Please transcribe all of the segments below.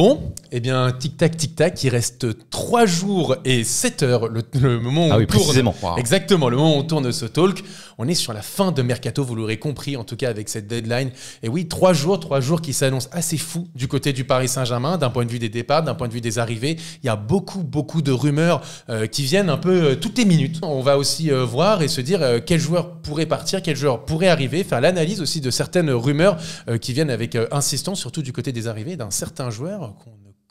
bom? Eh bien, Tic Tac, Tic Tac, il reste 3 jours et 7 heures, le, moment où ah on tourne. Exactement, le moment où on tourne ce talk. On est sur la fin de Mercato, vous l'aurez compris, en tout cas avec cette deadline. Et oui, 3 jours, 3 jours qui s'annoncent assez fous du côté du Paris Saint-Germain, d'un point de vue des départs, d'un point de vue des arrivées. Il y a beaucoup, beaucoup de rumeurs euh, qui viennent un peu euh, toutes les minutes. On va aussi euh, voir et se dire quel joueur pourrait partir, quel joueur pourrait arriver, faire l'analyse aussi de certaines rumeurs qui viennent avec insistance, surtout du côté des arrivées d'un certain joueur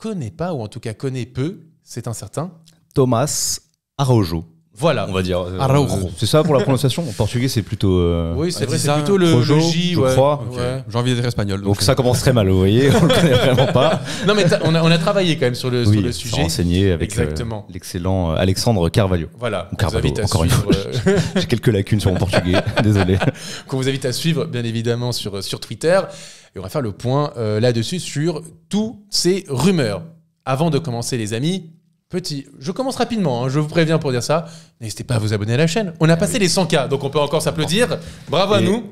connaît pas, ou en tout cas connaît peu, c'est incertain Thomas Araujo. Voilà. On va dire. Euh, Araujo. C'est ça pour la prononciation En portugais, c'est plutôt. Euh, oui, c'est ah, vrai, plutôt le, Rojo, J, je crois. J'ai envie d'être espagnol. Donc, ça commence très mal, vous voyez, on le connaît vraiment pas. Non, mais on a, travaillé quand même sur le, oui, sur le sujet. avec euh, l'excellent Alexandre Carvalho. Voilà. On Carvalho, vous encore une fois. J'ai quelques lacunes sur mon portugais, désolé. Qu'on vous invite à suivre, bien évidemment, sur, sur Twitter. Et on va faire le point euh, là-dessus sur tous ces rumeurs. Avant de commencer, les amis, petit, je commence rapidement, hein, je vous préviens pour dire ça. N'hésitez pas à vous abonner à la chaîne. On a ah passé les 100K, donc on peut encore s'applaudir. Bravo à nous.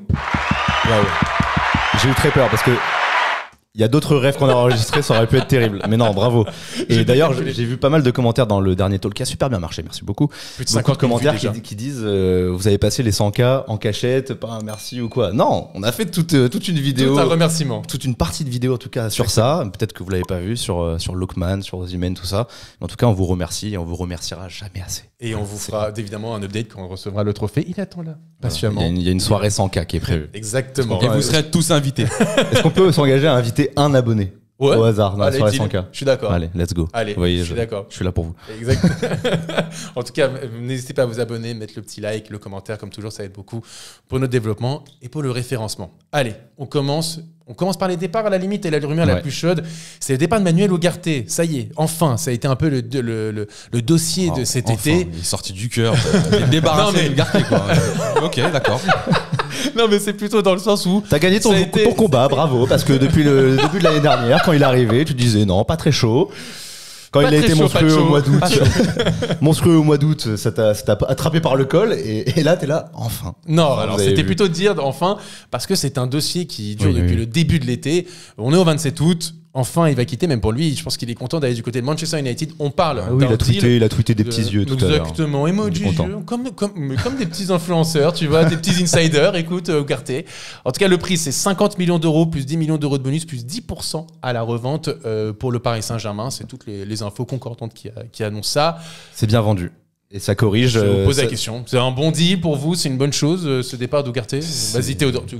J'ai eu très peur parce que il y a d'autres rêves qu'on a enregistrés, ça aurait pu être terrible. Mais non, bravo. Et d'ailleurs, j'ai vu pas mal de commentaires dans le dernier talk qui a super bien marché, merci beaucoup. Plus de commentaires qui, disent euh, Vous avez passé les 100K en cachette, pas un merci ou quoi. Non, on a fait toute, euh, toute une vidéo. un remerciement. Toute une partie de vidéo, en tout cas, sur ça. Peut-être que vous l'avez pas vu, sur, euh, sur Lockman, sur Ozymen, tout ça. en tout cas, on vous remercie et on vous remerciera jamais assez. Et on vous fera évidemment un update quand on recevra le trophée. Il attend là, patiemment. Il y a une, soirée sans cas qui est prévue. Exactement. Et vous serez tous invités. Est-ce qu'on peut s'engager à inviter un abonné au hasard dans la soirée sans cas Je suis d'accord. Allez, let's go. Allez, je suis d'accord. Je suis là pour vous. Exactement. en tout cas, n'hésitez pas à vous abonner, mettre le petit like, le commentaire, comme toujours, ça aide beaucoup pour notre développement et pour le référencement. Allez, on commence on commence par les départs à la limite et la rumeur la plus chaude, c'est le départ de Manuel Ougarté. Ça y est, enfin, ça a été un peu le, le, dossier de oh, cet été. Il est sorti du cœur. Euh, débarrassé mais... de quoi. ok, d'accord. non, mais c'est plutôt dans le sens où. T'as gagné ton, ton combat, bravo, parce que depuis le début de l'année dernière, quand il est arrivé, tu disais non, pas très chaud quand il a été ah, monstrueux au mois d'août. monstrueux au mois d'août, ça t'a attrapé par le col et, là, t'es là, enfin. Non, alors c'était plutôt de dire enfin, parce que c'est un dossier qui dure depuis le début de l'été. On est au 27 août, enfin il va quitter. Même pour lui, je pense qu'il est content d'aller du côté de Manchester United. On parle. Ah oui, il, a tweeté, des petits yeux Exactement, à comme, comme, des petits influenceurs, tu vois, des petits insiders, écoute, euh, au En tout cas, le prix, c'est 50 millions d'euros, plus 10 millions d'euros de bonus, plus 10% à la revente euh, pour le Paris Saint-Germain. C'est toutes les, infos concordantes euh, qui, annoncent ça. C'est bien vendu. Et ça corrige. Je vous pose la question. C'est un bon deal pour vous C'est une bonne chose ce départ d'Ougarté Vas-y Théodore. Tu...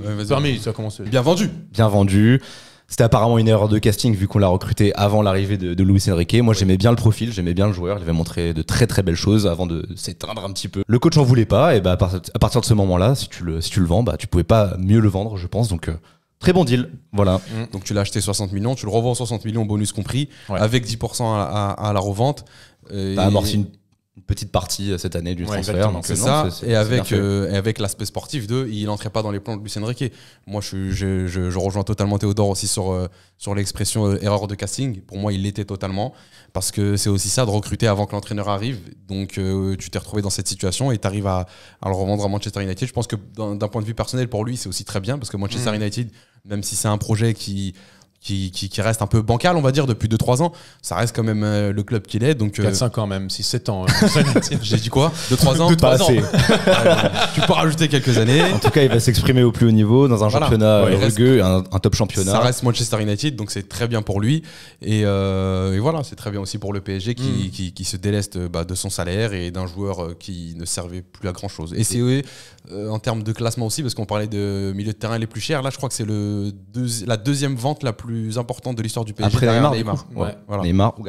ça commence. Bien vendu. Bien vendu. C'était apparemment une erreur de casting vu qu'on l'a recruté avant l'arrivée de, de Luis Enrique. Moi, j'aimais bien le profil, j'aimais bien le joueur. Il avait montré de très très belles choses avant de s'éteindre un petit peu. Le coach en voulait pas, et bah, à partir de ce moment-là, si tu le, si tu le vends, bah, tu pouvais pas mieux le vendre, je pense. Donc, euh, Très bon deal, voilà. Mm. Donc tu l'as acheté 60 millions, tu le revends 60 millions, bonus compris, avec 10% à, la revente. une petite partie euh, cette année du transfert. C'est euh, ça. et avec, euh, avec l'aspect sportif de, il n'entrait pas dans les plans de Lucien Riquet. Moi, je, je, je, rejoins totalement Théodore aussi sur, sur l'expression erreur de casting. Pour moi, il l'était totalement. Parce que c'est aussi ça de recruter avant que l'entraîneur arrive. Donc, tu t'es retrouvé dans cette situation et tu arrives à, à, le revendre à Manchester United. Je pense que d'un point de vue personnel, pour lui, c'est aussi très bien. Parce que Manchester mmh. United, même si c'est un projet qui qui, qui, reste un peu bancal, on va dire, depuis 2-3 ans. Ça reste quand même euh, le club qu'il est. Donc, 4-5 euh, ans même, 6-7 ans. Euh, J'ai dit quoi 2-3 ans tu peux rajouter quelques années. En tout cas, il va s'exprimer au plus haut niveau, dans un championnat rugueux, un, top championnat. Ça reste Manchester United, donc c'est très bien pour lui. Et, voilà, c'est très bien aussi pour le PSG mm. qui, qui se déleste bah, de son salaire et d'un joueur qui ne servait plus à grand-chose. Et c'est en termes de classement aussi, parce qu'on parlait de milieu de terrain les plus chers. Là, je crois que c'est le la deuxième vente la plus plus de l'histoire du PSG. Après Neymar, ou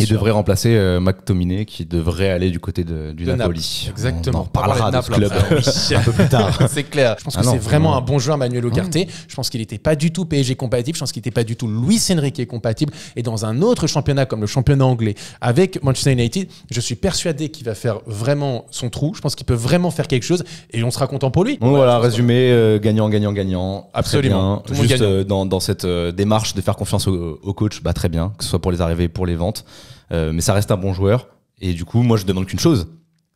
il devrait remplacer euh, McTominay qui devrait aller du côté de, du Napoli. Exactement. On en parlera de, club euh, un peu plus tard. c'est clair. Je pense ah que c'est vraiment un bon joueur, Manuel Ugarte. Mmh. Je pense qu'il n'était pas du tout PSG compatible. Je pense qu'il n'était pas du tout Luis Enrique compatible. Et dans un autre championnat comme le championnat anglais avec Manchester United, je suis persuadé qu'il va faire vraiment son trou. Je pense qu'il peut vraiment faire quelque chose et on sera content pour lui. voilà, résumé, euh, gagnant, gagnant, gagnant. Absolument. Tout Juste monde euh, dans, dans, cette démarche marche de faire confiance au, coach, bah, très bien, que ce soit pour les arrivées, pour les ventes. Euh, mais ça reste un bon joueur. Et du coup, moi, je demande qu'une chose.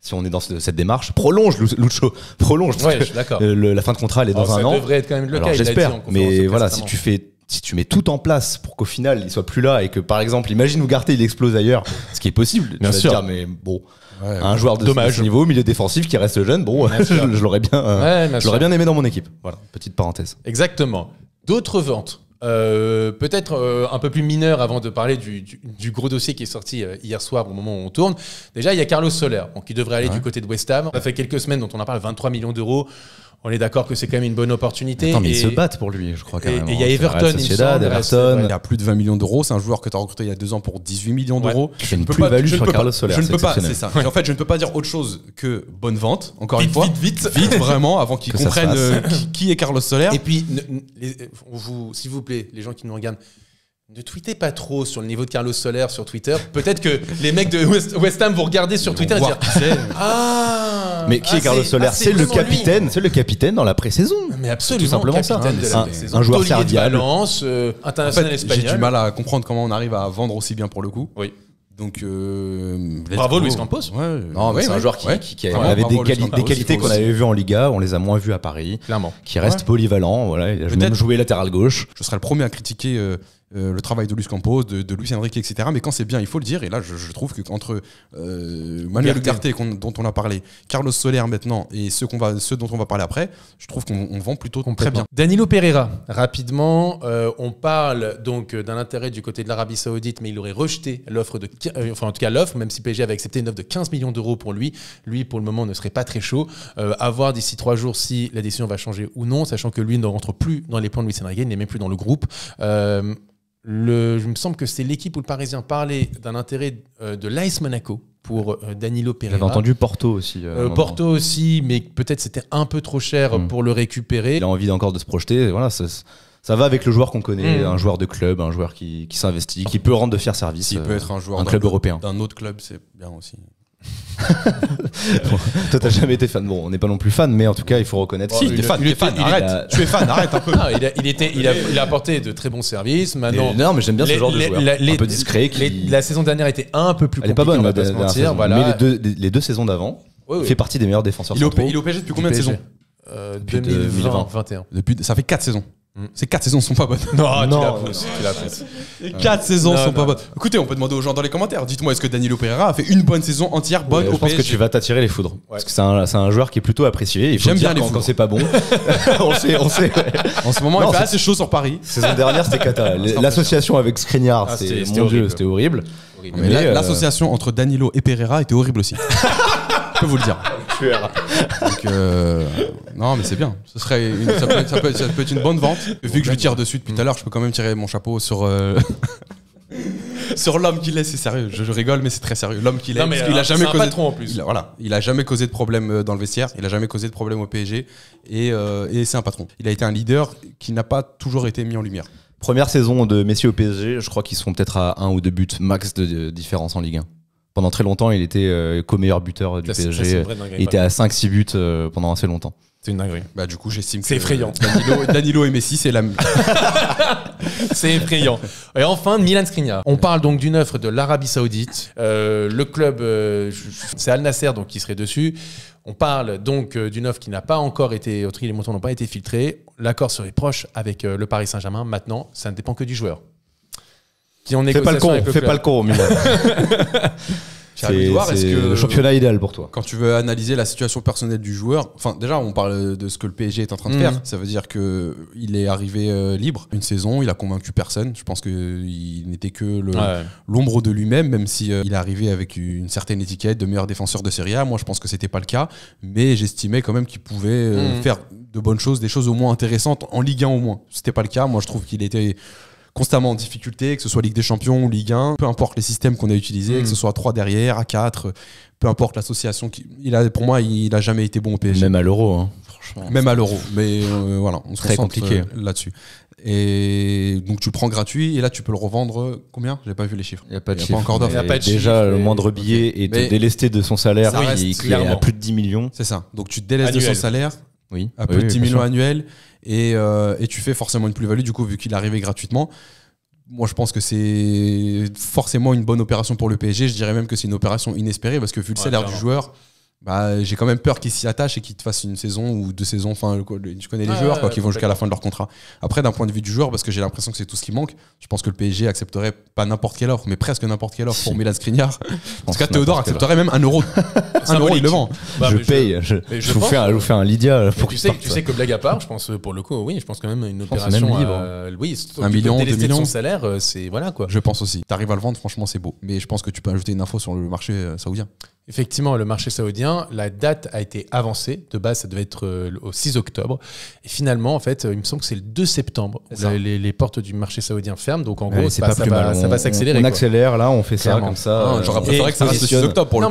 Si on est dans cette démarche, prolonge Lucho, prolonge. la fin de contrat, elle est dans un an. Ça devrait être quand même le cas. J'espère. Mais voilà, si tu fais si tu mets tout en place pour qu'au final il soit plus là et que par exemple imagine Ougarté il explose ailleurs ce qui est possible bien sûr dire, mais bon un joueur de dommage. ce niveau milieu défensif qui reste jeune bon je, l'aurais bien, euh, bien aimé dans mon équipe voilà petite parenthèse exactement d'autres ventes euh, peut-être euh, un peu plus mineur avant de parler du, gros dossier qui est sorti euh, hier soir au moment où on tourne. Déjà, il y a Carlos Soler, qui devrait aller du côté de West Ham. Ça fait quelques semaines dont on en parle, 23 millions d'euros on est d'accord que c'est quand même une bonne opportunité. ils se battent pour lui, je crois. Quand et il y a hein. Everton, a plus de 20 millions d'euros. C'est un joueur que tu as recruté il y a deux ans pour 18 millions d'euros. C'est une plus-value sur Carlos Soler. Je ne peux pas, c'est ça. en fait, je ne peux pas dire autre chose que bonne vente, encore une fois. Vite, vite, vite, vraiment, avant qu'ils comprennent euh, qui, est Carlos Soler. Et puis, s'il vous plaît, les gens qui nous regardent, ne tweetez pas trop sur le niveau de Carlos Soler sur Twitter. Peut-être que les mecs de West, Ham vont regarder sur Twitter et dire Ah mais qui est ah, Carlos Soler ah, C'est le capitaine. C'est le capitaine dans la pré-saison. Mais absolument. Tout simplement ça. Un, joueur serviable. Euh, international espagnol. J'ai du mal à comprendre comment on arrive à vendre aussi bien pour le coup. Oui. Donc euh, bravo Luis Campos. Ouais, euh, c'est un joueur qui, avait des, qualités qu'on avait vues en Liga, on les a moins vues à Paris. Clairement. Qui reste polyvalent. Voilà, il a même joué latéral gauche. Je serais le premier à critiquer. Euh, le travail de Luis Campos, de, de Luis Enrique, etc. Mais quand c'est bien, il faut le dire. Et là, je, trouve qu'entre euh, Manuel Ugarte, dont on a parlé, Carlos Soler maintenant, et ceux, qu'on va, dont on va parler après, je trouve qu'on vend plutôt très bien. Danilo Pereira, rapidement, euh, on parle donc d'un intérêt du côté de l'Arabie Saoudite, mais il aurait rejeté l'offre de. enfin, en tout cas, l'offre, même si PSG avait accepté une offre de 15 millions d'euros pour lui. Lui, pour le moment, ne serait pas très chaud. à voir d'ici trois jours si la décision va changer ou non, sachant que lui ne rentre plus dans les plans de Luis Enrique, il n'est même plus dans le groupe je me semble que c'est l'équipe où le Parisien parlait d'un intérêt euh, de l'AS Monaco pour euh, Danilo Pereira. J'avais entendu Porto aussi. Euh, Porto aussi, mais peut-être c'était un peu trop cher hmm. pour le récupérer. Il a envie encore de se projeter. Voilà, ça, va avec le joueur qu'on connaît, hmm. un joueur de club, un joueur qui, s'investit, qui peut rendre de fiers services. Il peut être un joueur un club européen. D'un autre club, c'est bien aussi toi, t'as jamais été fan. Bon, on n'est pas non plus fan, mais en tout cas, il faut reconnaître. Si, t'es fan, arrête. Euh, tu es fan, arrête un peu. il, a, était, il, a, apporté de très bons services. Maintenant, non, mais j'aime bien ce genre de joueur. un peu discret. la saison dernière était un peu plus. Elle est pas bonne, on mentir. voilà. Mais les deux, les deux saisons d'avant, il fait partie des meilleurs défenseurs. Il est au PSG depuis combien de saisons euh, 2020, 2021. Depuis, ça fait 4 saisons. Mm. Ces quatre saisons sont pas bonnes. Non, tu la pousses. Les euh, quatre saisons sont pas bonnes. Écoutez, on peut demander aux gens dans les commentaires. Dites-moi, est-ce que Danilo Pereira a fait une bonne saison entière bonne au Je pense que tu vas t'attirer les foudres. Parce que c'est un, joueur qui est plutôt apprécié. J'aime bien les quand, c'est pas bon. on sait, on sait. En ce moment, il fait assez chaud sur Paris. Saison dernière, c'était cata. L'association avec Skriniar, ah, c'était c'était horrible. Mais euh, l'association entre Danilo et Pereira était horrible aussi peux vous le dire. Euh, non, mais c'est bien. Ce serait ça, peut être, une bonne vente. Vu que je tire dessus depuis tout à l'heure, je peux quand même tirer mon chapeau sur. Euh, sur l'homme qu'il est, c'est sérieux. Je, rigole, mais c'est très sérieux. L'homme qu'il est, a euh, jamais causé. patron, en plus. Il voilà, il a jamais causé de problème dans le vestiaire. Il a jamais causé de problème au PSG. Et, et c'est un patron. Il a été un leader qui n'a pas toujours été mis en lumière. Première saison de Messi au PSG, je crois qu'ils sont peut-être à un ou deux buts max de différence en Ligue 1 pendant très longtemps, il était euh, co-meilleur buteur du PSG. Euh, il était à 5-6 buts euh, pendant assez longtemps. C'est une dinguerie. Bah, du coup, j'estime C'est effrayant. Danilo, et Messi, c'est la c'est effrayant. Et enfin, Milan Skriniar. On parle donc d'une offre de l'Arabie Saoudite. le club, c'est Al Nasser donc, qui serait dessus. On parle donc d'une offre qui n'a pas encore été. Les montants n'ont pas été filtrés. L'accord serait proche avec le Paris Saint-Germain. Maintenant, ça ne dépend que du joueur qui en Fais pas le con, fais pas le con, mais C'est -ce le championnat idéal pour toi. Quand tu veux analyser la situation personnelle du joueur, enfin déjà on parle de ce que le PSG est en train de faire. Mm. Ça veut dire que il est arrivé euh, libre une saison, il a convaincu personne. Je pense que qu'il n'était que l'ombre de lui-même, même si euh, il est arrivé avec une certaine étiquette de meilleur défenseur de Serie A. Moi je pense que c'était pas le cas, mais j'estimais quand même qu'il pouvait euh, mm. faire de bonnes choses, des choses au moins intéressantes en Ligue 1 au moins. C'était pas le cas. Moi je trouve qu'il était constamment en difficulté, que ce soit Ligue des Champions ou Ligue 1, peu importe les systèmes qu'on a utilisés, que mm. ce soit à 3 derrière, à 4, peu importe l'association. a, pour moi, il n'a jamais été bon au PSG. Même à l'euro, hein. franchement. Même à l'euro, mais euh, voilà, on se Très compliqué euh, là-dessus. Et donc tu prends gratuit et là tu peux le revendre euh, combien J'ai pas vu les chiffres. Il n'y a pas de, y a pas Déjà le moindre billet et est délesté de son salaire il à plus de 10 millions. C'est ça. Donc tu te délestes de son salaire oui. à plus de 10 millions annuels. Euh, et, tu fais forcément une plus-value du coup vu qu'il est arrivé gratuitement. Moi, je pense que c'est forcément une bonne opération pour le PSG. Je dirais même que c'est une opération inespérée parce que vu le salaire du joueur, bah, j'ai quand même peur qu'ils s'y attachent et qu'ils te fassent une saison ou deux saisons. Enfin, je connais les joueurs quoi, qui vont jusqu'à la fin de leur contrat. Après, d'un point de vue du joueur, parce que j'ai l'impression que c'est tout ce qui manque, je pense que le PSG accepterait pas n'importe quelle offre, mais presque n'importe quelle offre pour Milan Skriniar. en tout cas, Théodore accepterait même un euro. un euro, il le vend. Bah, je, paye. Je, vous, fais un, Lydia euh, tu sais, tu sais que blague à part, je pense euh, pour le coup, oui, je pense quand même une opération. Hein. Euh, un million, deux millions. salaire, c'est voilà quoi. Je pense aussi. T'arrives à le vendre, franchement, c'est beau. Mais je pense que tu peux ajouter une info sur le marché saoudien. Effectivement, le marché saoudien, la date a été avancée. De base, ça devait être euh, au 6 octobre. Et finalement, en fait, euh, il me semble que c'est le 2 septembre. les, portes du marché saoudien ferment. Donc, en gros, bah, ça, va, ça, s'accélérer. On, accélère, là, on fait ça comme ça. Euh, j'aurais préféré que ça reste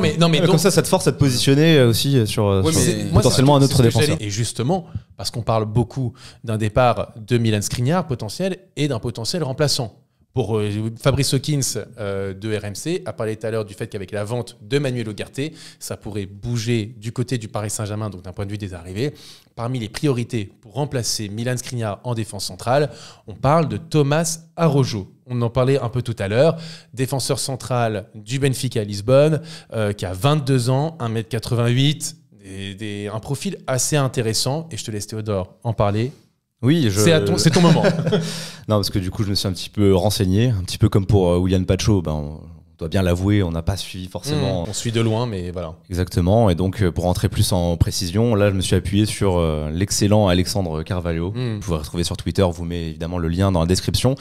mais, Comme ça, ça te force à te positionner aussi sur, potentiellement un autre défenseur. Et justement, parce qu'on parle beaucoup d'un départ de Milan Skriniar potentiel et d'un potentiel remplaçant pour euh, Fabrice Hawkins euh, de RMC a parlé tout à l'heure du fait qu'avec la vente de Manuel Ogarté, ça pourrait bouger du côté du Paris Saint-Germain, donc d'un point de vue des arrivées. Parmi les priorités pour remplacer Milan Skriniar en défense centrale, on parle de Thomas Arojo. On en parlait un peu tout à l'heure, défenseur central du Benfica à Lisbonne, euh, qui a 22 ans, 1m88, un profil assez intéressant, et je te laisse Théodore en parler oui, je... c'est, ton, moment. non, parce que du coup, je me suis un petit peu renseigné, un petit peu comme pour euh, William Pacho. Ben, on doit bien l'avouer, on n'a pas suivi forcément. Hmm. on suit de loin, mais voilà. Exactement. Et donc, euh, pour rentrer plus en précision, là, je me suis appuyé sur euh, l'excellent Alexandre Carvalho. Hmm. Vous pouvez retrouver sur Twitter, vous met évidemment le lien dans la description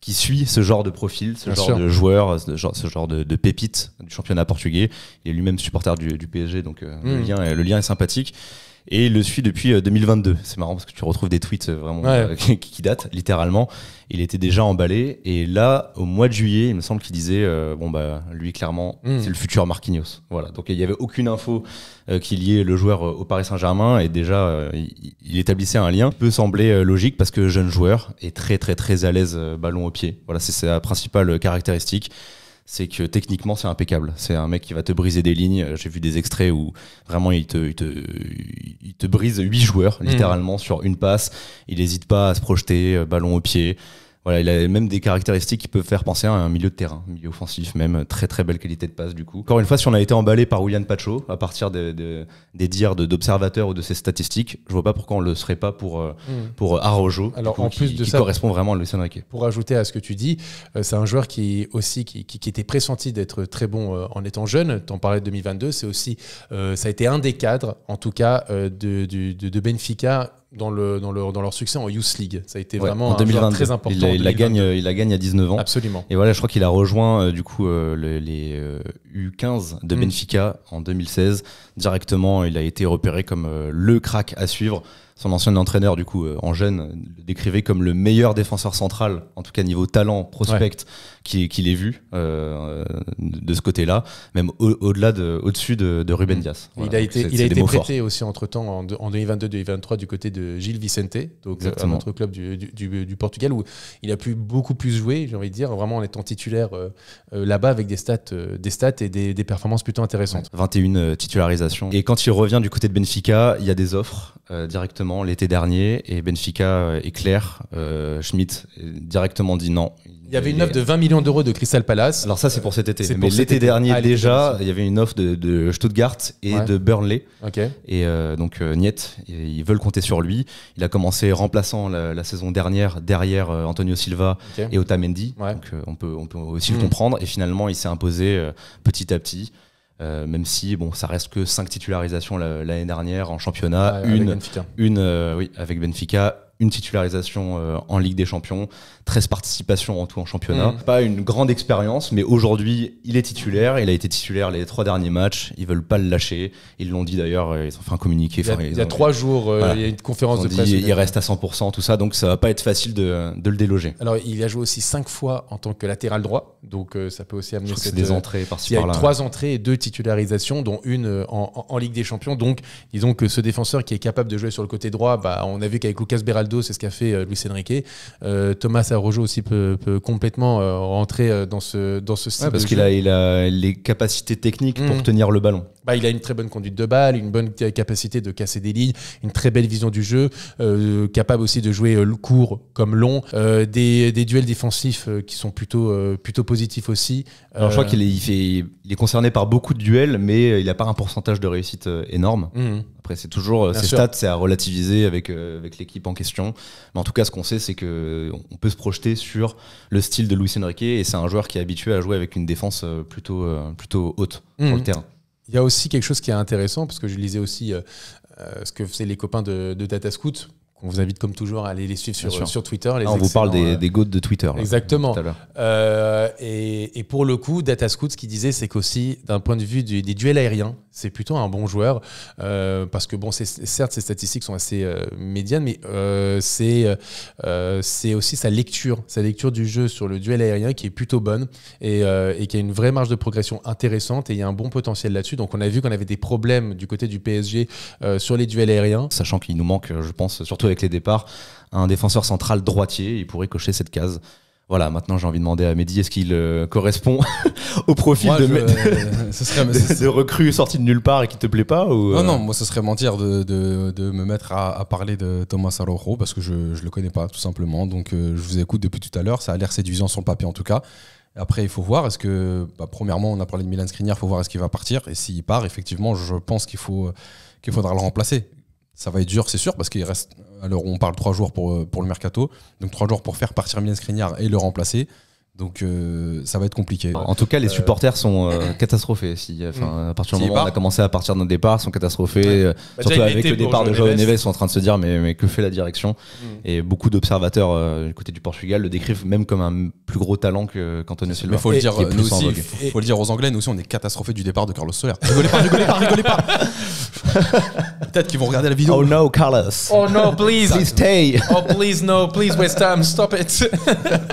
qui suit ce genre de profil, ce genre de joueur, ce genre, de, pépite du championnat portugais. Il est lui-même supporter du, PSG, donc le, hmm. lien, le lien est sympathique et il le suit depuis 2022. Euh, c'est marrant parce que tu retrouves des tweets euh, vraiment euh, qui, datent littéralement. Il était déjà emballé et là, au mois de juillet, il me semble qu'il disait bon bah lui clairement hmm. c'est le futur Marquinhos. Voilà. Donc il n'y avait aucune info qui liait le joueur au Paris Saint-Germain et déjà il, établissait un lien. Peut sembler logique parce que jeune joueur est très très très à l'aise ballon au pied. Voilà, c'est sa principale caractéristique c'est que techniquement c'est impeccable. C'est un mec qui va te briser des lignes. J'ai vu des extraits où vraiment il te, il te, il te brise huit joueurs hmm. littéralement sur une passe. Il n'hésite pas à se projeter, euh, ballon au pied. Voilà, il a même des caractéristiques qui peuvent faire penser à un milieu de terrain, milieu offensif même, très très belle qualité de passe du coup. Encore une fois, si on a été emballé par William Pacho à partir des dires d'observateurs ou de ses statistiques, je vois pas pourquoi on le serait pas pour, euh, hmm. pour euh, Arojo, Alors, plus qui, de ça, correspond vraiment à Lucien Riquet. Pour ajouter à ce que tu dis, euh, c'est un joueur qui aussi qui, était pressenti d'être très bon en étant jeune. tu en parlais de 2022, c'est aussi ça a été un des cadres, en tout cas, de, de, de Benfica dans, le, dans, le, dans, leur succès en Youth League. Ça a été vraiment très important. Il, il la gagne, il la gagne à 19 ans. Absolument. Et voilà, je crois qu'il a rejoint euh, du coup euh, les, U15 euh, de mm. Benfica en 2016. Directement, il a été repéré comme le crack à suivre. Son ancien entraîneur, du coup, en jeune, le décrivait comme le meilleur défenseur central, en tout cas niveau talent, prospect, qu'il qui vu euh, euh, de ce côté-là, même au-delà de, au-dessus de, Ruben mm. Dias. Il a été, il a prêté aussi entre temps en, 2022-2023 du côté de Gilles Vicente, donc euh, Exactement. notre club du, Portugal où il a pu beaucoup plus jouer, j'ai envie de dire, vraiment en étant titulaire là-bas avec des stats, des stats et des, des performances plutôt intéressantes. 21 titularisations. Et quand il revient du côté de Benfica, il y a des offres directement l'été dernier et Benfica est clair. Schmidt directement dit non il y avait euh, une offre de 20 millions d'euros de Crystal Palace. Alors ça, c'est pour cet été. Mais l'été dernier, ah, déjà, il y avait une offre de, Stuttgart et de Burnley. Ok. Et euh, donc euh, Nietzsche, ils veulent compter sur lui. Il a commencé remplaçant la, saison dernière derrière Antonio Silva et Otamendi. Donc on peut, on peut aussi le hmm. comprendre. Et finalement, il s'est imposé petit à petit. même si bon, ça reste que cinq titularisations l'année dernière en championnat, une, une oui, avec Benfica, une titularisation euh, en Ligue des Champions, 13 participations en tout en championnat. Mm. Pas une grande expérience, mais aujourd'hui, il est titulaire. Il a été titulaire les trois derniers matchs. Ils veulent pas le lâcher. Ils l'ont dit d'ailleurs. Ils ont fait un communiqué. Il y a, trois jours, euh, il y a une conférence de presse. Il reste à 100%, tout ça. Donc ça va pas être facile de, de, le déloger. Alors il a joué aussi cinq fois en tant que latéral droit. Donc euh, ça peut aussi amener cette, des entrées par Il y a trois entrées et deux titularisations, dont une en, Ligue des Champions. Donc disons que ce défenseur qui est capable de jouer sur le côté droit, bah, on a vu qu'avec Lucas Beraldo, c'est ce qu'a fait euh, Luis Enrique. Euh, Thomas Arrojo aussi peut, complètement euh, rentrer dans ce, dans ce style. parce qu'il a, les capacités techniques pour mm. tenir le ballon. Bah, il a une très bonne conduite de balle, une bonne capacité de casser des lignes, une très belle vision du jeu, capable aussi de jouer le court comme long, des, duels défensifs qui sont plutôt, plutôt positifs aussi. je crois qu'il est, est concerné par beaucoup de duels, mais il n'a pas un pourcentage de réussite énorme. Mm. Après, c'est toujours euh, ces stats, c'est à relativiser avec, euh, avec l'équipe en question. Mais en tout cas, ce qu'on sait, c'est qu'on peut se projeter sur le style de Luis Enrique et c'est un joueur qui est habitué à jouer avec une défense euh, plutôt, plutôt haute sur le hmm. terrain. Il y a aussi quelque chose qui est intéressant parce que je lisais aussi ce que faisaient les copains de, de Data Scout on vous invite comme toujours à aller les suivre sur, sur Twitter. Ah, on vous parle des, euh, des de Twitter. exactement. Euh, et, et, pour le coup, Data scout ce qu'il disait, c'est qu'aussi, d'un point de vue des duels aériens, c'est plutôt un bon joueur. Euh, parce que, bon, certes, ses statistiques sont assez médianes, mais c'est c'est aussi sa lecture, sa lecture du jeu sur le duel aérien qui est plutôt bonne et, et qui a une vraie marge de progression intéressante. Et il y a un bon potentiel là-dessus. Donc, on a vu qu'on avait des problèmes du côté du PSG sur les duels aériens. Sachant qu'il nous manque, je pense, surtout avec les départs, un défenseur central droitier, il pourrait cocher cette case. Voilà, maintenant j'ai envie de demander à Mehdi, est-ce qu'il euh, correspond au profil de, je, serait, recrue sorti de nulle part et qui te plaît pas Non, euh non, moi ce serait mentir de, me mettre à, parler de Thomas Araujo parce que je ne le connais pas tout simplement. Donc euh, je vous écoute depuis tout à l'heure, ça a l'air séduisant sur le papier en tout cas. Après, il faut voir, est-ce que, bah, premièrement, on a parlé de Milan Skriniar, il faut voir est-ce qu'il va partir. Et s'il part, effectivement, je pense qu'il faut qu'il faudra le remplacer. Ça va être dur, c'est sûr, parce qu'il reste. Alors, on parle trois jours pour, euh, pour le mercato. Donc, trois jours pour faire partir Milan Skriniar et le remplacer. Donc euh, ça va être compliqué. En tout cas, les euh, supporters sont catastrophés. Si, mm. À partir du moment où on bah. a commencé à partir de notre départ, sont catastrophés. Bah, surtout avec le départ de João Neves, ils sont en train de se dire mais, que fait la direction mm. Et beaucoup d'observateurs du côté du Portugal le décrivent même comme un plus gros talent que qu'Antonio Silva. Mais faut le dire, faut, le dire aux Anglais, nous aussi on est catastrophés du départ de Carlos Soler. Rigolez pas, rigolez pas, rigolez pas. peut-être qu'ils vont regarder la vidéo. Oh no, Carlos. Oh no, please. please stay. Oh please, no, please, West Ham, stop it.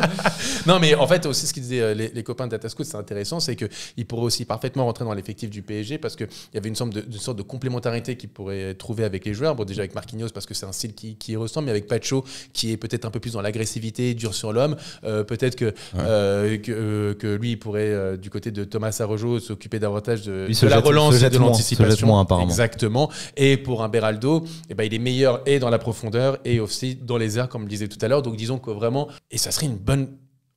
non, mais en fait, aussi, ce qu'ils disaient euh, les, copains de Datascout, c'est intéressant, c'est qu'ils pourraient aussi parfaitement rentrer dans l'effectif du PSG parce qu'il y avait une sorte de, complémentarité qu'ils pourraient trouver avec les joueurs. Bon, déjà avec Marquinhos, parce que c'est un style qui, ressemble, mais avec Pacho, qui est peut-être un peu plus dans l'agressivité, dur sur l'homme. Euh, peut-être que, euh, que, lui, il pourrait, du côté de Thomas Arojo, s'occuper davantage de, la relance et de l'anticipation. Exactement. Et pour un Beraldo, et eh ben, il est meilleur et dans la profondeur et aussi dans les airs, comme je disais tout à l'heure. Donc disons que vraiment, et ça serait une bonne,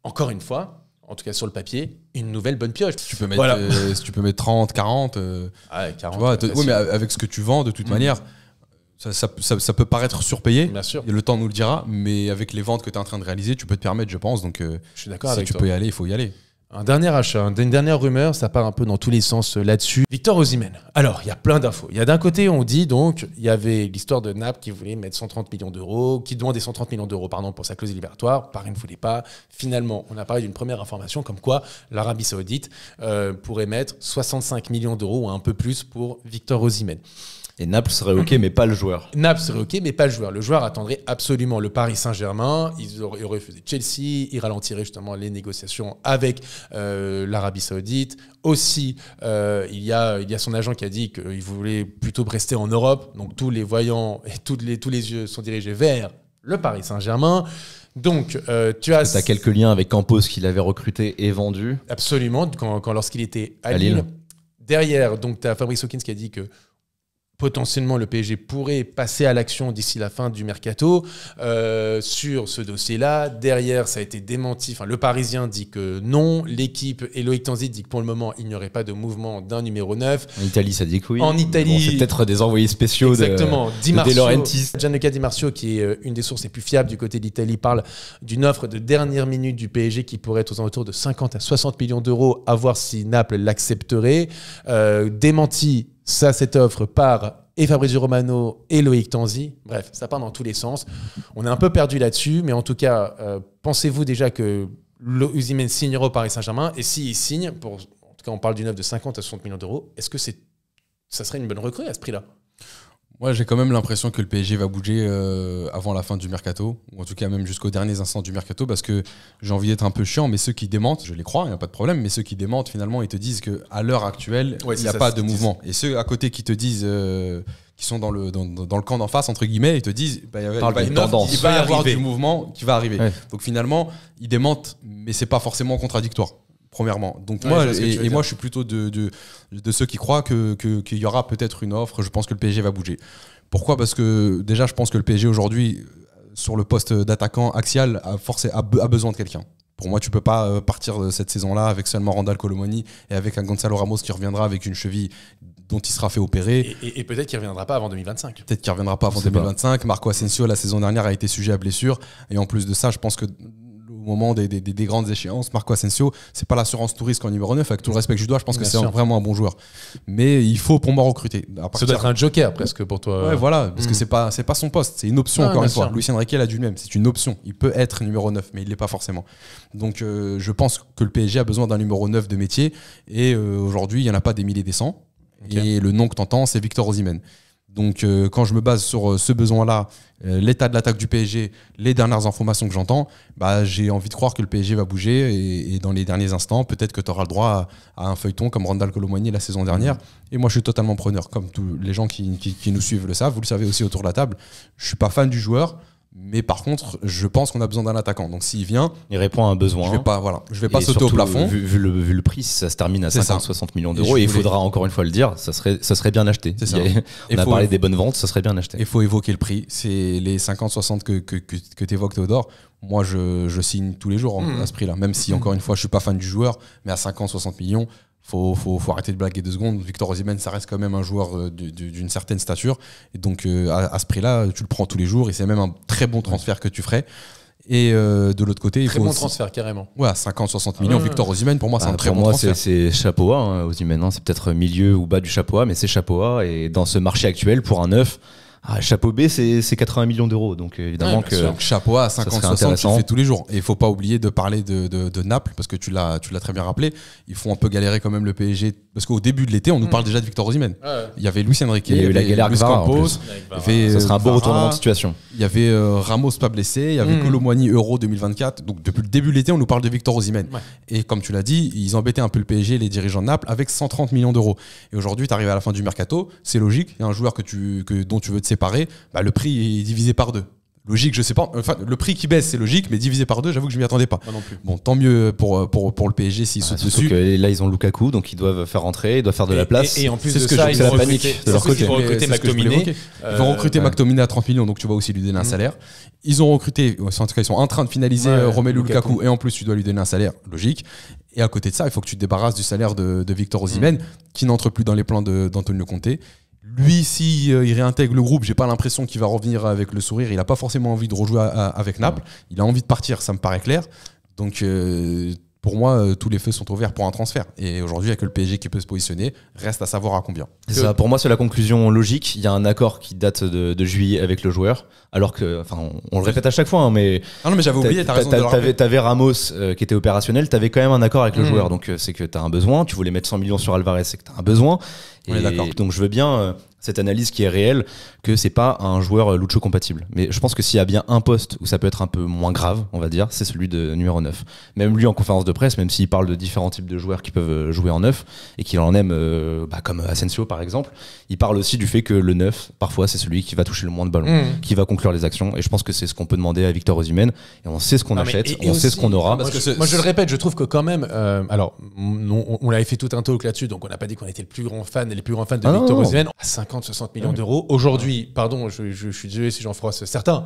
encore une fois, en tout cas sur le papier, une nouvelle bonne pioche. Tu peux mettre, euh, tu peux mettre 30, 40. oui, mais avec ce que tu vends, de toute mhm. manière, ça, ça, peut paraître surpayé. Bien sûr. Le temps nous le dira, mais avec les ventes que tu es en train de réaliser, tu peux te permettre, je pense. Donc, euh, je suis d'accord si tu peux y aller, il faut y aller. Un dernier achat, une dernière rumeur, ça part un peu dans tous les sens euh, là-dessus. Victor Osimhen. Alors, il y a plein d'infos. Il y a d'un côté, on dit donc, il y avait l'histoire de NAP qui voulait mettre 130 millions d'euros, qui des 130 millions d'euros, pardon, pour sa clause libératoire. Paris ne voulait pas. Finalement, on a parlé d'une première information comme quoi l'Arabie Saoudite euh, pourrait mettre 65 millions d'euros ou un peu plus pour Victor Osimhen. Et Naples serait OK, mais pas le joueur. Naples serait OK, mais pas le joueur. Le joueur attendrait absolument le Paris Saint-Germain. Ils auraient refusé Chelsea. Il ralentirait justement les négociations avec euh, l'Arabie Saoudite. Aussi, euh, il, y a, il y son agent qui a dit qu'il voulait plutôt rester en Europe. Donc tous les voyants et les, tous les yeux sont dirigés vers le Paris Saint-Germain. Donc, euh, tu as. Tu as quelques liens avec Campos qu'il avait recruté et vendu. Absolument, quand, lorsqu'il était à, Lille. Derrière, donc, tu as Fabrice Hawkins qui a dit que potentiellement le PSG pourrait passer à l'action d'ici la fin du mercato euh, sur ce dossier-là. Derrière, ça a été démenti. Enfin, le Parisien dit que non. L'équipe et Loïc dit que pour le moment, il n'y aurait pas de mouvement d'un numéro 9. En Italie, ça dit que oui. En Italie. c'est peut-être des envoyés spéciaux exactement, de, Di de Gianluca Di qui est euh, une des sources les plus fiables du côté d'Italie, parle d'une offre de dernière minute du PSG qui pourrait être aux alentours de 50 à 60 millions d'euros, à voir si Naples l'accepterait. Euh, démenti ça, cette offre par et Fabrizio Romano et Loïc Tanzi. Bref, ça part dans tous les sens. On est un peu perdu là-dessus, mais en tout cas, euh, pensez-vous déjà que Usimen signera au Paris Saint-Germain Et s'il signe, en tout cas, on parle d'une offre de 50 à 60 millions d'euros, est-ce que c'est, ça serait une bonne recrue à ce prix-là Ouais, j'ai quand même l'impression que le PSG va bouger euh, avant la fin du mercato, ou en tout cas même jusqu'aux derniers instants du mercato, parce que j'ai envie d'être un peu chiant, mais ceux qui démentent, je les crois, il n'y a pas de problème, mais ceux qui démentent finalement, ils te disent qu'à l'heure actuelle, il n'y a pas de mouvement. Et ceux à côté qui te disent... Euh, qui sont dans le, dans, le camp d'en face, entre guillemets, ils te disent bah, il, va, y avoir du mouvement qui va arriver. Donc finalement, ils démentent, mais c'est pas forcément contradictoire premièrement. Donc moi, et, moi, je suis plutôt de, de, ceux qui croient qu'il que, qu'il y aura peut-être une offre. Je pense que le PSG va bouger. Pourquoi Parce que déjà, je pense que le PSG aujourd'hui, sur le poste d'attaquant axial, a, forcé, a, a besoin de quelqu'un. Pour moi, tu peux pas euh, partir de cette saison-là avec seulement Randall Colomoni et avec un Gonzalo Ramos qui reviendra avec une cheville dont il sera fait opérer. Et, peut-être qu'il ne reviendra pas avant 2025. Peut-être qu'il ne reviendra pas avant 2025. Marco Asensio, la saison dernière, a été sujet à blessure. Et en plus de ça, je pense que au moment des, grandes échéances. Marco Asensio, c'est pas l'assurance touriste qu'en numéro 9, avec tout le respect que je dois, je pense que c'est vraiment un bon joueur. Mais il faut pour moi recruter. Ça doit être un joker presque pour toi. Ouais, voilà, parce que hmm. c'est pas, pas son poste, c'est une option ah, encore une fois. Lucien Riquet a dû même c'est une option. Il peut être numéro 9, mais il l'est pas forcément. Donc euh, je pense que le PSG a besoin d'un numéro 9 de métier, et euh, aujourd'hui, il y en a pas des milliers des cents. Et le nom que t'entends, c'est Victor Osimhen. Donc euh, quand je me base sur euh, ce besoin-là, euh, l'état de l'attaque du PSG, les dernières informations que j'entends, bah, j'ai envie de croire que le PSG va bouger et, dans les derniers instants, peut-être que tu auras le droit à, un feuilleton comme Randall Colomani la saison dernière. Et moi, je suis totalement preneur, comme tous les gens qui, qui, nous suivent le savent, vous le savez aussi autour de la table. Je ne suis pas fan du joueur, mais par contre, je pense qu'on a besoin d'un attaquant. Donc s'il vient, il répond à un besoin. Je vais pas, voilà, je vais pas sauter au plafond. Vu, le, prix, ça se termine à 50-60 millions d'euros. Et, il faudra encore une fois le dire, ça serait, ça serait bien acheté. on a parlé des bonnes ventes, ça serait bien acheté. Il faut évoquer le prix. C'est les 50-60 que, que, tu évoques, Théodore. Moi, je, signe tous les jours hein, hmm. à ce prix-là. Même si, hmm. encore une fois, je suis pas fan du joueur, mais à 50-60 millions, faut, faut, faut, arrêter de blaguer deux secondes. Victor Osimhen, ça reste quand même un joueur euh, d'une certaine stature. Et donc, euh, à, ce prix-là, tu le prends tous les jours et c'est même un très bon transfert que tu ferais. Et euh, de l'autre côté, il très bon transfert, carrément. Ouais, 50-60 ah millions. Victor Osimhen, pour moi, c'est un ah, très pour moi, C'est chapeau A, hein, Osimhen. Hein. C'est peut-être milieu ou bas du chapeau A, mais c'est chapeau A. Et dans ce marché actuel, pour un neuf, ah, chapeau B, c'est 80 millions d'euros. Donc euh, évidemment chapeau A, 50-60, tu le fais tous les jours. Et il faut pas oublier de parler de, Naples, parce que tu l'as très bien rappelé. Ils font un peu galérer quand même le PSG. Parce qu'au début de l'été, on nous mm. parle déjà de Victor Osimhen. Il y avait Luis Enrique, il y, avait la galère Ça sera un beau euh, retournement de situation. Il y avait euh, Ramos pas blessé, il y avait mm. Euro 2024. Donc depuis le début de l'été, on nous parle de Victor Osimhen. Et comme tu l'as dit, ils embêtaient un peu le PSG, les dirigeants de Naples, avec 130 millions d'euros. Et aujourd'hui, tu arrives à la fin du mercato, c'est logique. Il y a un joueur que tu, que, dont tu veux te séparés, bah, le prix est divisé par deux. Logique, je sais pas. Enfin, le prix qui baisse, c'est logique, mais divisé par deux, j'avoue que je m'y attendais pas. Non plus. Bon, tant mieux pour, euh, pour, pour le PSG s'ils bah, sont dessus. Que là, ils ont Lukaku, donc ils doivent faire rentrer, ils doivent faire de la place. Et, en plus de ce que ça, ils la panique côté. Ils vont recruter McTominay. Ils vont euh, recruter à 30 millions, donc tu vois aussi lui donner un mhm. salaire. Ils ont recruté, en tout cas, ils sont en train de finaliser euh, Romelu Lukaku, et en plus, tu dois lui donner un salaire. Logique. Et à côté de ça, il faut que tu te débarrasses du salaire de, Victor Osimhen, mhm. qui n'entre plus dans les plans d'Antonio Conte. Lui, si euh, il réintègre le groupe, j'ai pas l'impression qu'il va revenir avec le sourire. Il n'a pas forcément envie de rejouer avec Naples. Il a envie de partir, ça me paraît clair. Donc euh, pour moi, euh, tous les feux sont ouverts pour un transfert. Et aujourd'hui, il n'y a que le PSG qui peut se positionner. Reste à savoir à combien. pour moi, c'est la conclusion logique. Il y a un accord qui date de, juillet avec le joueur. Alors que, enfin, on, le répète à chaque fois, hein, mais. Ah non, mais j'avais oublié, T'avais, Ramos qui était opérationnel, t'avais quand même un accord avec le mmh. joueur. Donc, c'est que t'as un besoin. Tu voulais mettre 100 millions sur Alvarez, c'est que t'as un besoin d'accord. Donc je veux bien euh, cette analyse qui est réelle que c'est pas un joueur euh, Lucho compatible. Mais je pense que s'il y a bien un poste où ça peut être un peu moins grave, on va dire, c'est celui de numéro 9. Même lui en conférence de presse, même s'il parle de différents types de joueurs qui peuvent euh, jouer en 9 et qu'il en aime, bah, comme Asensio par exemple, il parle aussi du fait que le 9, parfois, c'est celui qui va toucher le moins de ballons, mm. qui va conclure les actions. Et je pense que c'est ce qu'on peut demander à Victor Osimhen. Et on sait ce qu'on achète, on sait ce qu'on aura. moi, je, le répète, je trouve que quand même, alors, on, l'avait fait tout un talk là-dessus, donc on n'a pas dit qu'on était le plus grand fan les plus grands fans de ah Victor Osimhen, à 50-60 millions ah d'euros. Aujourd'hui, pardon, je, suis désolé si j'en froisse certains,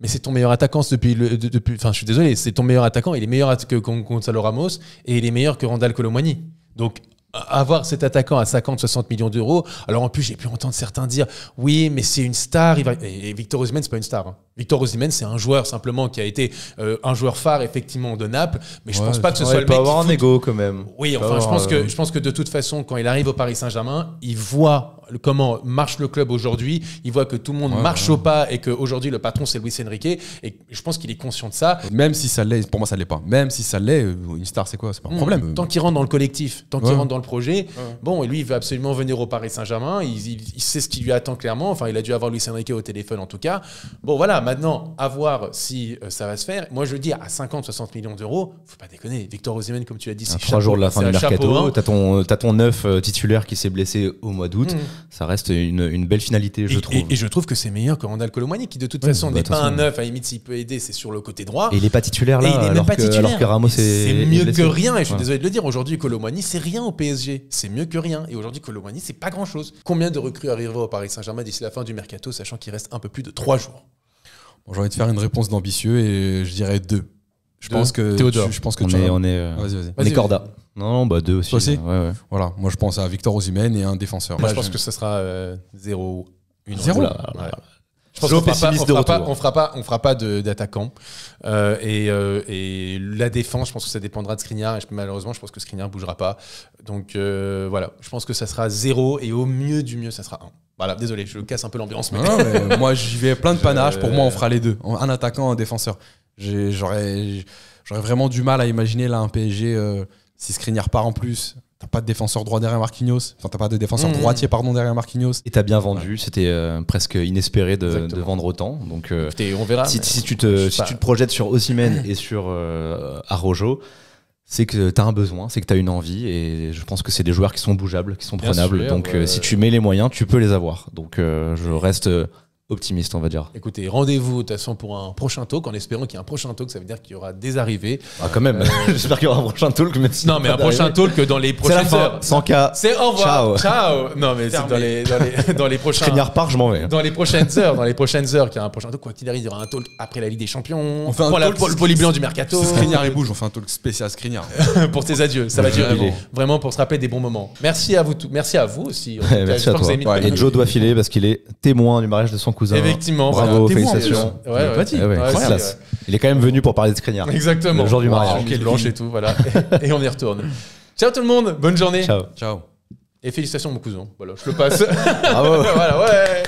mais c'est ton meilleur attaquant depuis le. enfin, je suis désolé, c'est ton meilleur attaquant. Il est meilleur que Gonzalo Ramos et il est meilleur que Randall Colomagny Donc, avoir cet attaquant à 50, 60 millions d'euros. Alors en plus, j'ai pu entendre certains dire oui, mais c'est une star. Et Victor Osimhen, c'est pas une star. Hein. Victor Osimhen, c'est un joueur simplement qui a été euh, un joueur phare effectivement de Naples, mais je pense pas que ce soit le mec. Il peut avoir un égo quand même. Oui, enfin, je pense que je pense que de toute façon, quand il arrive au Paris Saint-Germain, il voit comment marche le club aujourd'hui. Il voit que tout le monde marche au pas et qu'aujourd'hui, le patron, c'est Luis Enrique. Et je pense qu'il est conscient de ça. Même si ça l'est, pour moi, ça l'est pas. Même si ça l'est, euh, une star, c'est quoi C'est pas un hmm. problème. Tant qu'il rentre dans le collectif, tant qu'il rentre dans le projet, bon, et lui, il veut absolument venir au Paris Saint-Germain. Il, il, sait ce qui lui attend clairement. Enfin, il a dû avoir Luis Enrique au téléphone, en tout cas. Bon, voilà, maintenant, à voir si euh, ça va se faire. Moi, je dis à 50, 60 millions d'euros, faut pas déconner. Victor Osimhen, comme tu l'as dit, c'est trois jours de la fin du mercato. Hein. T'as ton, as ton neuf euh, titulaire qui s'est blessé au mois d'août. Hmm ça reste une, belle finalité, je trouve. Et, je trouve que c'est meilleur que Randall Colomani, qui de toute façon n'est bah, pas un neuf. à limite s'il peut aider, c'est sur le côté droit. Et il n'est pas titulaire là, et il est pas titulaire. que Ramos C'est mieux que rien, et je suis désolé de le dire, aujourd'hui Colomani c'est rien au PSG, c'est mieux que rien. Et aujourd'hui Colomani c'est pas grand-chose. Combien de recrues arriveront au Paris Saint-Germain d'ici la fin du mercato, sachant qu'il reste un peu plus de trois jours J'ai envie de faire une réponse d'ambitieux et je dirais deux. Je pense que Théodore. Je, pense que on est, Corda. Non, bah deux aussi. Voilà, moi je pense à Victor Osimhen et un défenseur. Moi je pense que ce sera 0 euh, 1 je pense qu'on fera, pas, on fera pas, on fera pas, d'attaquant. Euh, et, euh, et, la défense, je pense que ça dépendra de Skriniar. Et malheureusement, je pense que Skriniar bougera pas. Donc voilà, je pense que ça sera 0 et au mieux du mieux, ça sera 1. Voilà, désolé, je casse un peu l'ambiance. Mais... moi, j'y vais plein de panache Pour moi, on fera les deux. Un attaquant, un défenseur. J'aurais vraiment du mal à imaginer là un PSG euh, si Skriniar part en plus. T'as pas de défenseur droit derrière Marquinhos. Enfin, t'as pas de défenseur mmh. droitier pardon derrière Marquinhos. Et t'as bien vendu. C'était euh, presque inespéré de, vendre autant. Donc, euh, on verra. Si, tu te, projettes sur Osimhen et sur Arrojo, c'est que t'as un besoin, c'est que tu as une envie, et je pense que c'est des joueurs qui sont bougeables, qui sont prenables. donc si tu mets les moyens, tu peux les avoir. Donc je reste optimiste, on va dire. Écoutez, rendez-vous de toute façon pour un prochain talk, en espérant qu'il y ait un prochain talk, ça veut dire qu'il y aura des arrivées. Ah, quand même, euh, j'espère qu'il y aura un prochain talk. Mais non, mais un prochain talk dans les prochaines heures. cas. C'est au revoir. Ciao. Ciao. Non, mais c'est dans les, dans les, dans les prochains. je m'en vais. Dans les prochaines heures, dans les prochaines heures, qu'il y a un prochain talk. Quoi arrive, il y aura un talk après la Ligue des Champions. On fait un pour talk. le polyblanc du mercato. Scrignard et bouge, on fait un talk spécial Scrignard. pour tes adieux, ça va durer. Vraiment. pour se rappeler des bons moments. Merci à vous, tous. merci à vous aussi. Merci à toi. Et Joe doit filer parce qu'il est témoin du mariage de son cousin. Effectivement, bravo, félicitations. ouais, il, ouais, il est quand même venu pour parler de Scrignard. Exactement. Le jour du mariage. blanche et tout, voilà. et, on y retourne. Ciao tout le monde, bonne journée. Ciao. Ciao. Et félicitations mon cousin. Voilà, je le passe. bravo. voilà, ouais.